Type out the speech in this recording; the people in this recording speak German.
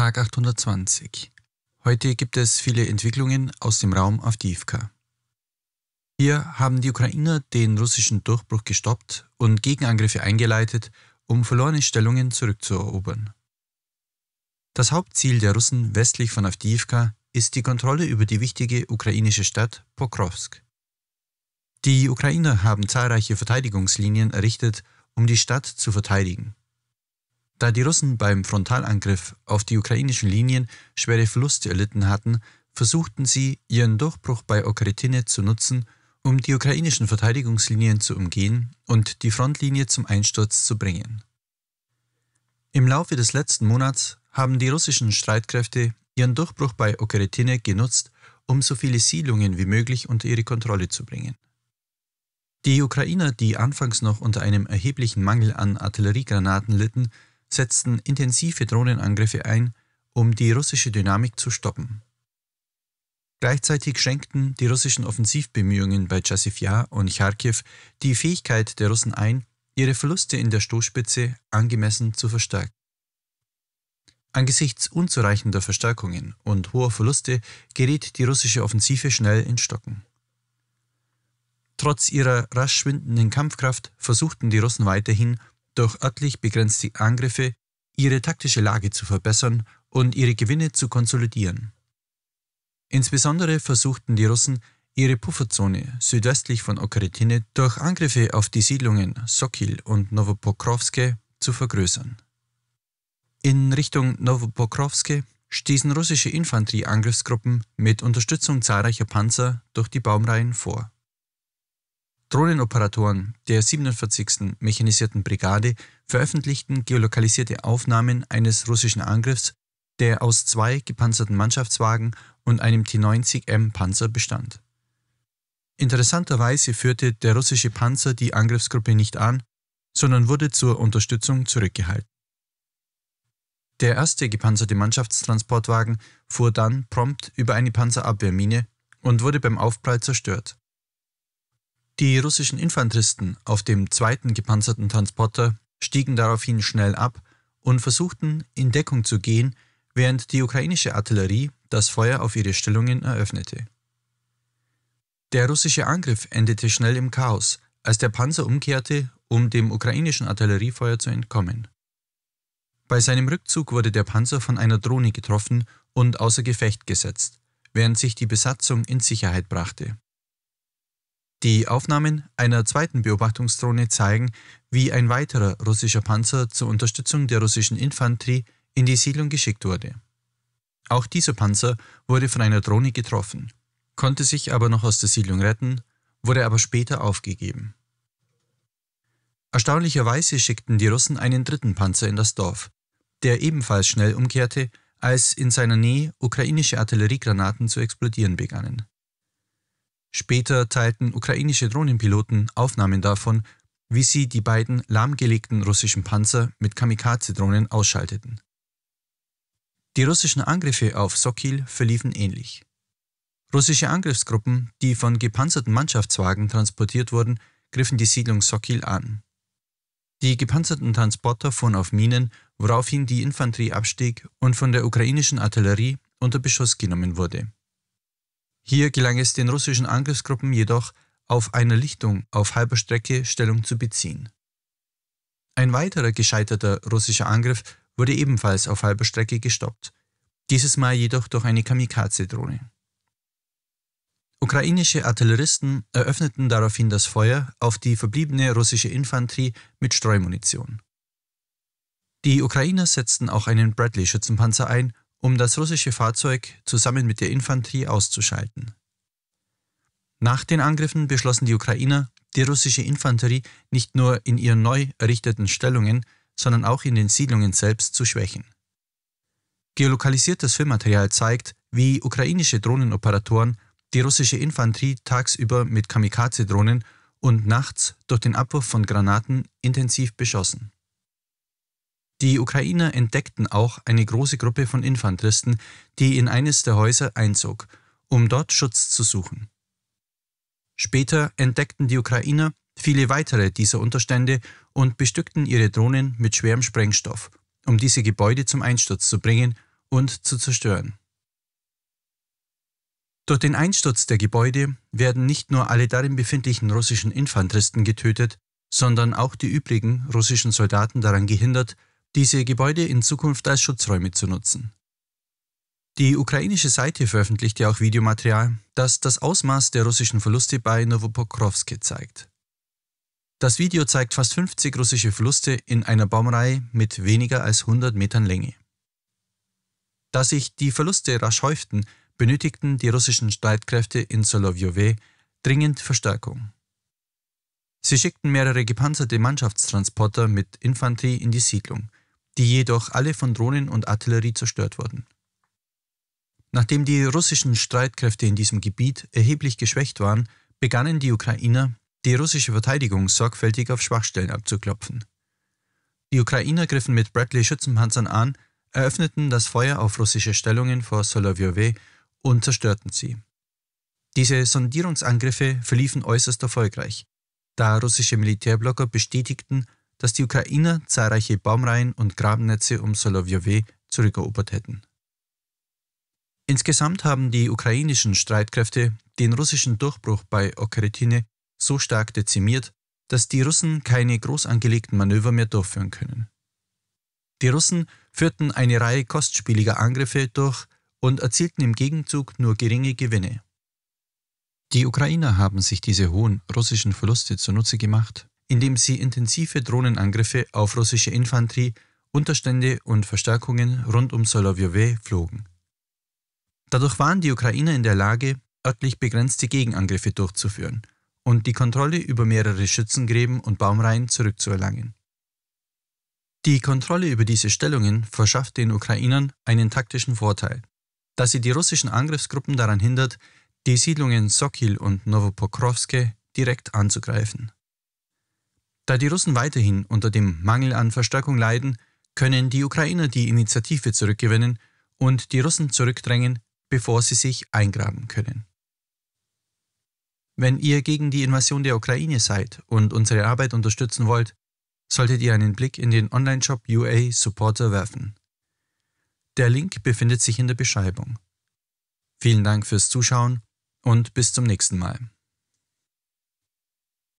Tag 820. Heute gibt es viele Entwicklungen aus dem Raum Avdivka. Hier haben die Ukrainer den russischen Durchbruch gestoppt und Gegenangriffe eingeleitet, um verlorene Stellungen zurückzuerobern. Das Hauptziel der Russen westlich von Avdivka ist die Kontrolle über die wichtige ukrainische Stadt Pokrovsk. Die Ukrainer haben zahlreiche Verteidigungslinien errichtet, um die Stadt zu verteidigen. Da die Russen beim Frontalangriff auf die ukrainischen Linien schwere Verluste erlitten hatten, versuchten sie, ihren Durchbruch bei Okretine zu nutzen, um die ukrainischen Verteidigungslinien zu umgehen und die Frontlinie zum Einsturz zu bringen. Im Laufe des letzten Monats haben die russischen Streitkräfte ihren Durchbruch bei Okretine genutzt, um so viele Siedlungen wie möglich unter ihre Kontrolle zu bringen. Die Ukrainer, die anfangs noch unter einem erheblichen Mangel an Artilleriegranaten litten, setzten intensive Drohnenangriffe ein, um die russische Dynamik zu stoppen. Gleichzeitig schränkten die russischen Offensivbemühungen bei Chasivja und Charkiw die Fähigkeit der Russen ein, ihre Verluste in der Stoßspitze angemessen zu verstärken. Angesichts unzureichender Verstärkungen und hoher Verluste geriet die russische Offensive schnell in Stocken. Trotz ihrer rasch schwindenden Kampfkraft versuchten die Russen weiterhin, durch örtlich begrenzte Angriffe ihre taktische Lage zu verbessern und ihre Gewinne zu konsolidieren. Insbesondere versuchten die Russen, ihre Pufferzone südwestlich von Okretine durch Angriffe auf die Siedlungen Sokil und Novopokrowske zu vergrößern. In Richtung Novopokrowske stießen russische Infanterieangriffsgruppen mit Unterstützung zahlreicher Panzer durch die Baumreihen vor. Drohnenoperatoren der 47. Mechanisierten Brigade veröffentlichten geolokalisierte Aufnahmen eines russischen Angriffs, der aus zwei gepanzerten Mannschaftswagen und einem T-90M Panzer bestand. Interessanterweise führte der russische Panzer die Angriffsgruppe nicht an, sondern wurde zur Unterstützung zurückgehalten. Der erste gepanzerte Mannschaftstransportwagen fuhr dann prompt über eine Panzerabwehrmine und wurde beim Aufprall zerstört. Die russischen Infanteristen auf dem zweiten gepanzerten Transporter stiegen daraufhin schnell ab und versuchten, in Deckung zu gehen, während die ukrainische Artillerie das Feuer auf ihre Stellungen eröffnete. Der russische Angriff endete schnell im Chaos, als der Panzer umkehrte, um dem ukrainischen Artilleriefeuer zu entkommen. Bei seinem Rückzug wurde der Panzer von einer Drohne getroffen und außer Gefecht gesetzt, während sich die Besatzung in Sicherheit brachte. Die Aufnahmen einer zweiten Beobachtungsdrohne zeigen, wie ein weiterer russischer Panzer zur Unterstützung der russischen Infanterie in die Siedlung geschickt wurde. Auch dieser Panzer wurde von einer Drohne getroffen, konnte sich aber noch aus der Siedlung retten, wurde aber später aufgegeben. Erstaunlicherweise schickten die Russen einen dritten Panzer in das Dorf, der ebenfalls schnell umkehrte, als in seiner Nähe ukrainische Artilleriegranaten zu explodieren begannen. Später teilten ukrainische Drohnenpiloten Aufnahmen davon, wie sie die beiden lahmgelegten russischen Panzer mit Kamikaze-Drohnen ausschalteten. Die russischen Angriffe auf Sokil verliefen ähnlich. Russische Angriffsgruppen, die von gepanzerten Mannschaftswagen transportiert wurden, griffen die Siedlung Sokil an. Die gepanzerten Transporter fuhren auf Minen, woraufhin die Infanterie abstieg und von der ukrainischen Artillerie unter Beschuss genommen wurde. Hier gelang es den russischen Angriffsgruppen jedoch, auf einer Lichtung auf halber Strecke Stellung zu beziehen. Ein weiterer gescheiterter russischer Angriff wurde ebenfalls auf halber Strecke gestoppt, dieses Mal jedoch durch eine Kamikaze-Drohne. Ukrainische Artilleristen eröffneten daraufhin das Feuer auf die verbliebene russische Infanterie mit Streumunition. Die Ukrainer setzten auch einen Bradley-Schützenpanzer ein um das russische Fahrzeug zusammen mit der Infanterie auszuschalten. Nach den Angriffen beschlossen die Ukrainer, die russische Infanterie nicht nur in ihren neu errichteten Stellungen, sondern auch in den Siedlungen selbst zu schwächen. Geolokalisiertes Filmmaterial zeigt, wie ukrainische Drohnenoperatoren die russische Infanterie tagsüber mit Kamikaze-Drohnen und nachts durch den Abwurf von Granaten intensiv beschossen. Die Ukrainer entdeckten auch eine große Gruppe von Infanteristen, die in eines der Häuser einzog, um dort Schutz zu suchen. Später entdeckten die Ukrainer viele weitere dieser Unterstände und bestückten ihre Drohnen mit schwerem Sprengstoff, um diese Gebäude zum Einsturz zu bringen und zu zerstören. Durch den Einsturz der Gebäude werden nicht nur alle darin befindlichen russischen Infanteristen getötet, sondern auch die übrigen russischen Soldaten daran gehindert, diese Gebäude in Zukunft als Schutzräume zu nutzen. Die ukrainische Seite veröffentlichte auch Videomaterial, das das Ausmaß der russischen Verluste bei Novopokrowske zeigt. Das Video zeigt fast 50 russische Verluste in einer Baumreihe mit weniger als 100 Metern Länge. Da sich die Verluste rasch häuften, benötigten die russischen Streitkräfte in Solovjowe dringend Verstärkung. Sie schickten mehrere gepanzerte Mannschaftstransporter mit Infanterie in die Siedlung, die jedoch alle von Drohnen und Artillerie zerstört wurden. Nachdem die russischen Streitkräfte in diesem Gebiet erheblich geschwächt waren, begannen die Ukrainer, die russische Verteidigung sorgfältig auf Schwachstellen abzuklopfen. Die Ukrainer griffen mit Bradley-Schützenpanzern an, eröffneten das Feuer auf russische Stellungen vor Solovjowe und zerstörten sie. Diese Sondierungsangriffe verliefen äußerst erfolgreich, da russische Militärblocker bestätigten, dass die Ukrainer zahlreiche Baumreihen und Grabnetze um Solowjowe zurückerobert hätten. Insgesamt haben die ukrainischen Streitkräfte den russischen Durchbruch bei Okretine so stark dezimiert, dass die Russen keine groß angelegten Manöver mehr durchführen können. Die Russen führten eine Reihe kostspieliger Angriffe durch und erzielten im Gegenzug nur geringe Gewinne. Die Ukrainer haben sich diese hohen russischen Verluste zunutze gemacht indem sie intensive Drohnenangriffe auf russische Infanterie, Unterstände und Verstärkungen rund um Solowjowe flogen. Dadurch waren die Ukrainer in der Lage, örtlich begrenzte Gegenangriffe durchzuführen und die Kontrolle über mehrere Schützengräben und Baumreihen zurückzuerlangen. Die Kontrolle über diese Stellungen verschafft den Ukrainern einen taktischen Vorteil, da sie die russischen Angriffsgruppen daran hindert, die Siedlungen Sokil und Novopokrovske direkt anzugreifen. Da die Russen weiterhin unter dem Mangel an Verstärkung leiden, können die Ukrainer die Initiative zurückgewinnen und die Russen zurückdrängen, bevor sie sich eingraben können. Wenn ihr gegen die Invasion der Ukraine seid und unsere Arbeit unterstützen wollt, solltet ihr einen Blick in den Online-Shop UA Supporter werfen. Der Link befindet sich in der Beschreibung. Vielen Dank fürs Zuschauen und bis zum nächsten Mal.